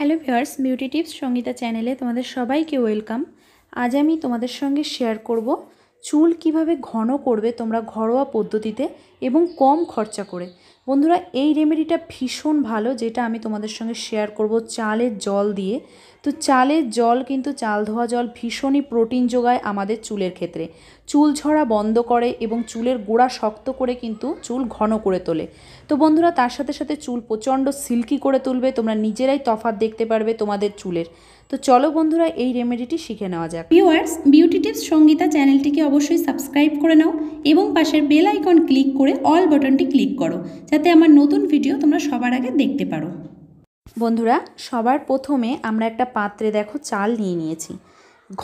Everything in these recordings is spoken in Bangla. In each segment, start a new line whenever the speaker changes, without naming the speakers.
hello viewers beauty tips Sangeeta চ্যানেলে তোমাদের সবাইকে ওয়েলকাম আজ আমি তোমাদের সঙ্গে শেয়ার করব চুল কিভাবে ঘন করবে তোমরা ঘরোয়া পদ্ধতিতে এবং কম খরচা করে বন্ধুরা এই রেমেডিটা ভীষণ ভালো যেটা আমি তোমাদের সঙ্গে শেয়ার করব চালের জল দিয়ে তো চালের জল কিন্তু চাল ধোয়া জল ভীষণই প্রোটিন যোগায় আমাদের চুলের ক্ষেত্রে চুল ঝরা বন্ধ করে এবং চুলের গোড়া শক্ত করে কিন্তু চুল ঘন করে তোলে তো বন্ধুরা তার সাথে সাথে চুল প্রচণ্ড সিল্কি করে তুলবে তোমরা নিজেরাই তফাত দেখতে পারবে তোমাদের চুলের তো চলো বন্ধুরা এই রেমেডিটি শিখে নেওয়া যাক ভিউয়ার্স বিউটি টিপস সঙ্গীতা চ্যানেলটিকে অবশ্যই সাবস্ক্রাইব করে নাও এবং পাশের বেল আইকন ক্লিক করে অল বাটনটি ক্লিক করো যাতে আমার নতুন ভিডিও তোমরা সবার আগে দেখতে পারো বন্ধুরা সবার প্রথমে আমরা একটা পাত্রে দেখো চাল নিয়ে নিয়েছি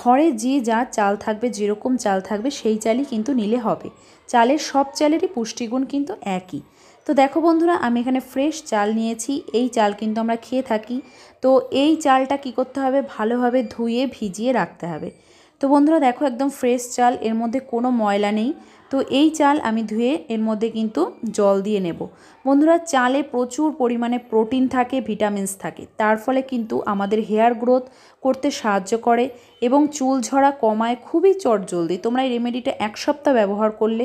ঘরে যে যা চাল থাকবে যেরকম চাল থাকবে সেই চালই কিন্তু নিলে হবে চালের সব চালেরই পুষ্টিগুণ কিন্তু একই তো দেখো বন্ধুরা আমি এখানে ফ্রেশ চাল নিয়েছি এই চাল কিন্তু আমরা খেয়ে থাকি তো এই চালটা কি করতে হবে ভালোভাবে ধুয়ে ভিজিয়ে রাখতে হবে তো বন্ধুরা দেখো একদম ফ্রেশ চাল এর মধ্যে কোনো ময়লা নেই তো এই চাল আমি ধুয়ে এর মধ্যে কিন্তু জল দিয়ে নেব বন্ধুরা চালে প্রচুর পরিমাণে প্রোটিন থাকে ভিটামিনস থাকে তার ফলে কিন্তু আমাদের হেয়ার গ্রোথ করতে সাহায্য করে এবং চুল ঝরা কমায় খুবই চটজলদি তোমরা এই রেমেডিটা এক সপ্তাহ ব্যবহার করলে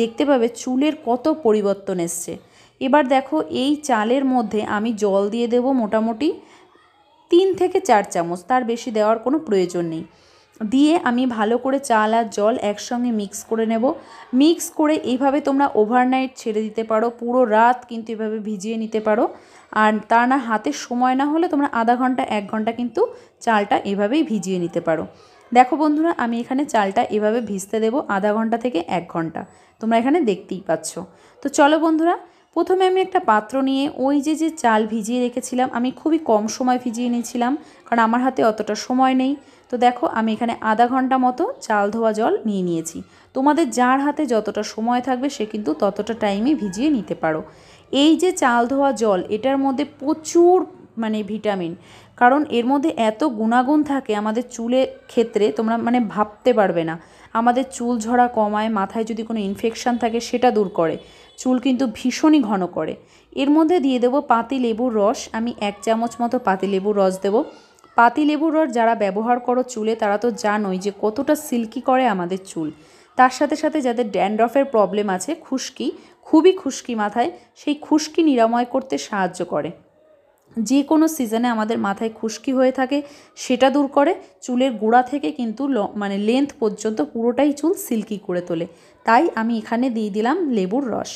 দেখতে পাবে চুলের কত পরিবর্তন এসছে এবার দেখো এই চালের মধ্যে আমি জল দিয়ে দেব মোটামুটি তিন থেকে চার চামচ তার বেশি দেওয়ার কোনো প্রয়োজন নেই দিয়ে আমি ভালো করে চাল আর জল একসঙ্গে মিক্স করে নেব মিক্স করে এইভাবে তোমরা ওভারনাইট ছেড়ে দিতে পারো পুরো রাত কিন্তু এভাবে ভিজিয়ে নিতে পারো আর তা না হাতে সময় না হলে তোমরা আধা ঘন্টা এক ঘন্টা কিন্তু চালটা এভাবেই ভিজিয়ে নিতে পারো দেখো বন্ধুরা আমি এখানে চালটা এভাবে ভিজতে দেবো আধা ঘন্টা থেকে এক ঘন্টা তোমরা এখানে দেখতেই পাচ্ছ তো চলো বন্ধুরা প্রথমে আমি একটা পাত্র নিয়ে ওই যে যে চাল ভিজিয়ে রেখেছিলাম আমি খুবই কম সময় ভিজিয়ে নিয়েছিলাম কারণ আমার হাতে অতটা সময় নেই তো দেখো আমি এখানে আধা ঘন্টা মতো চাল ধোয়া জল নিয়ে নিয়েছি তোমাদের যার হাতে যতটা সময় থাকবে সে কিন্তু ততটা টাইমে ভিজিয়ে নিতে পারো এই যে চাল ধোয়া জল এটার মধ্যে প্রচুর মানে ভিটামিন কারণ এর মধ্যে এত গুণাগুণ থাকে আমাদের চুলের ক্ষেত্রে তোমরা মানে ভাবতে পারবে না আমাদের চুল ঝরা কমায় মাথায় যদি কোনো ইনফেকশান থাকে সেটা দূর করে চুল কিন্তু ভীষণই ঘন করে এর মধ্যে দিয়ে দেবো পাতি লেবুর রস আমি এক চামচ মতো পাতি লেবুর রস দেবো পাতি লেবুর রস যারা ব্যবহার করো চুলে তারা তো জানোই যে কতটা সিল্কি করে আমাদের চুল তার সাথে সাথে যাদের ড্যান্ড্রফের প্রবলেম আছে খুশকি খুবই খুশকি মাথায় সেই খুশকি নিরাময় করতে সাহায্য করে যে কোনো সিজনে আমাদের মাথায় খুশকি হয়ে থাকে সেটা দূর করে চুলের গোড়া থেকে কিন্তু মানে লেন্থ পর্যন্ত পুরোটাই চুল সিল্কি করে তোলে তাই আমি এখানে দিয়ে দিলাম লেবুর রস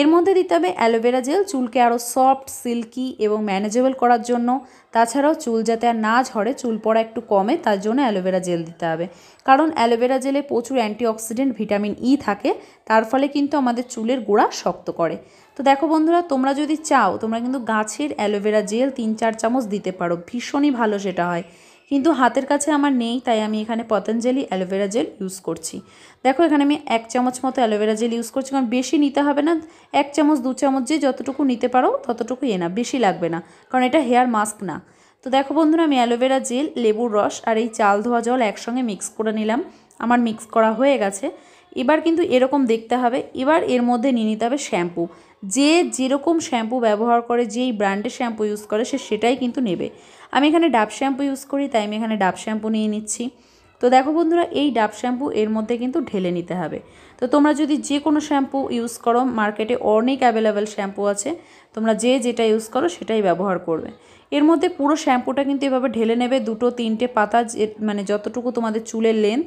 এর মধ্যে দিতে হবে অ্যালোভেরা জেল চুলকে আরও সফট সিল্কি এবং ম্যানেজেবল করার জন্য তাছাড়াও চুল যাতে আর না ঝরে চুল পড়া একটু কমে তার জন্য অ্যালোভেরা জেল দিতে হবে কারণ অ্যালোভেরা জেলে প্রচুর অ্যান্টিঅক্সিডেন্ট ভিটামিন ই e থাকে তার ফলে কিন্তু আমাদের চুলের গোড়া শক্ত করে তো দেখো বন্ধুরা তোমরা যদি চাও তোমরা কিন্তু গাছের অ্যালোভেরা জেল তিন চার চামচ দিতে পারো ভীষণই ভালো সেটা হয় কিন্তু হাতের কাছে আমার নেই তাই আমি এখানে পতঞ্জলি অ্যালোভেরা জেল ইউজ করছি দেখো এখানে আমি এক চামচ মতো অ্যালোভেরা জেল ইউজ করছি কারণ বেশি নিতে হবে না এক চামচ দু চামচ যে যতটুকু নিতে পারো ততটুকু এ না বেশি লাগবে না কারণ এটা হেয়ার মাস্ক না তো দেখো বন্ধুরা আমি অ্যালোভেরা জেল লেবুর রস আর এই চাল ধোয়া জল একসঙ্গে মিক্স করে নিলাম আমার মিক্স করা হয়ে গেছে এবার কিন্তু এরকম দেখতে হবে এবার এর মধ্যে নিয়ে নিতে হবে শ্যাম্পু যে যেরকম শ্যাম্পু ব্যবহার করে যেই ব্র্যান্ডের শ্যাম্পু ইউজ করে সে সেটাই কিন্তু নেবে আমি এখানে ডাব শ্যাম্পু ইউজ করি তাই আমি এখানে ডাব শ্যাম্পু নিয়ে নিচ্ছি তো দেখো বন্ধুরা এই ডাব শ্যাম্পু এর মধ্যে কিন্তু ঢেলে নিতে হবে তো তোমরা যদি যে কোনো শ্যাম্পু ইউজ করো মার্কেটে অনেক অ্যাভেলেবেল শ্যাম্পু আছে তোমরা যে যেটা ইউজ করো সেটাই ব্যবহার করবে এর মধ্যে পুরো শ্যাম্পুটা কিন্তু এভাবে ঢেলে নেবে দুটো তিনটে পাতা মানে যতটুকু তোমাদের চুলের লেন্থ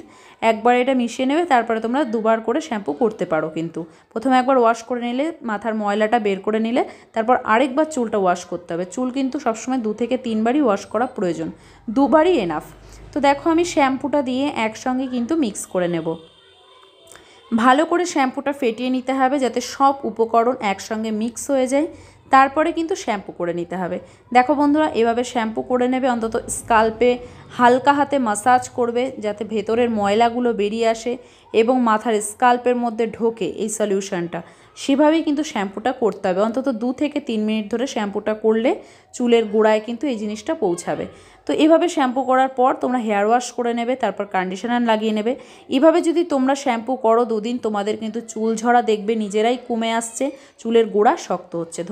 একবার এটা মিশিয়ে নেবে তারপরে তোমরা দুবার করে শ্যাম্পু করতে পারো কিন্তু প্রথমে একবার ওয়াশ করে নিলে মাথার ময়লাটা বের করে নিলে তারপর আরেকবার চুলটা ওয়াশ করতে হবে চুল কিন্তু সবসময় দু থেকে তিনবারই ওয়াশ করা প্রয়োজন দুবারই এনাফ তো দেখো আমি শ্যাম্পুটা দিয়ে একসঙ্গে কিন্তু মিক্স করে নেব ভালো করে শ্যাম্পুটা ফেটিয়ে নিতে হবে যাতে সব উপকরণ একসঙ্গে মিক্স হয়ে যায় তারপরে কিন্তু শ্যাম্পু করে নিতে হবে দেখো বন্ধুরা এভাবে শ্যাম্পু করে নেবে অন্তত স্কাল্পে হালকা হাতে মাসাজ করবে যাতে ভেতরের ময়লাগুলো বেরিয়ে আসে এবং মাথার স্কাল্পের মধ্যে ঢোকে এই সলিউশনটা সেভাবেই কিন্তু শ্যাম্পুটা করতে হবে অন্তত দু থেকে তিন মিনিট ধরে শ্যাম্পুটা করলে চুলের গোড়ায় কিন্তু এই জিনিসটা পৌঁছাবে তো এভাবে শ্যাম্পু করার পর তোমরা হেয়ার ওয়াশ করে নেবে তারপর কন্ডিশনার লাগিয়ে নেবে এভাবে যদি তোমরা শ্যাম্পু করো দুদিন তোমাদের কিন্তু চুল ঝরা দেখবে নিজেরাই কমে আসছে চুলের গোড়া শক্ত হচ্ছে